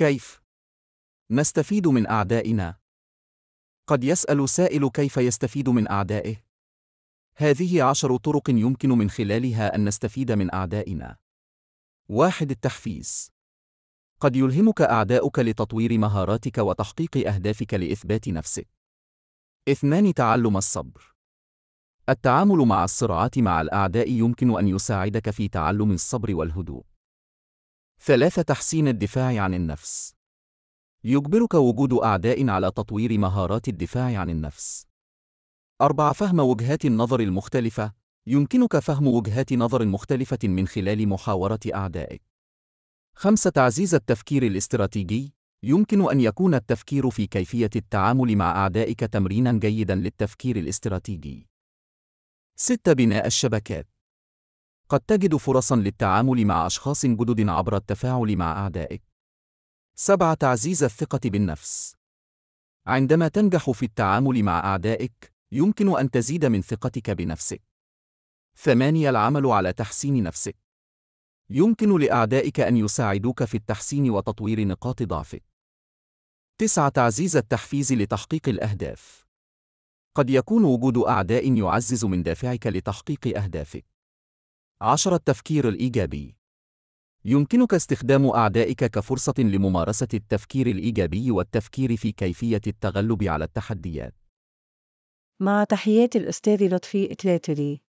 كيف نستفيد من أعدائنا؟ قد يسأل سائل كيف يستفيد من أعدائه؟ هذه عشر طرق يمكن من خلالها أن نستفيد من أعدائنا. واحد التحفيز قد يلهمك أعداؤك لتطوير مهاراتك وتحقيق أهدافك لإثبات نفسك. اثنان تعلم الصبر التعامل مع الصراعات مع الأعداء يمكن أن يساعدك في تعلم الصبر والهدوء. ثلاثة تحسين الدفاع عن النفس يجبرك وجود أعداء على تطوير مهارات الدفاع عن النفس. 4. فهم وجهات النظر المختلفة يمكنك فهم وجهات نظر مختلفة من خلال محاورة أعدائك. 5. تعزيز التفكير الاستراتيجي يمكن أن يكون التفكير في كيفية التعامل مع أعدائك تمرينًا جيدًا للتفكير الاستراتيجي. 6. بناء الشبكات قد تجد فرصا للتعامل مع أشخاص جدد عبر التفاعل مع أعدائك. 7. تعزيز الثقة بالنفس. عندما تنجح في التعامل مع أعدائك، يمكن أن تزيد من ثقتك بنفسك. 8. العمل على تحسين نفسك. يمكن لأعدائك أن يساعدوك في التحسين وتطوير نقاط ضعفك. 9. تعزيز التحفيز لتحقيق الأهداف. قد يكون وجود أعداء يعزز من دافعك لتحقيق أهدافك. عشرة التفكير الإيجابي يمكنك استخدام أعدائك كفرصة لممارسة التفكير الإيجابي والتفكير في كيفية التغلب على التحديات مع تحيات الأستاذ لطفي إتلاتري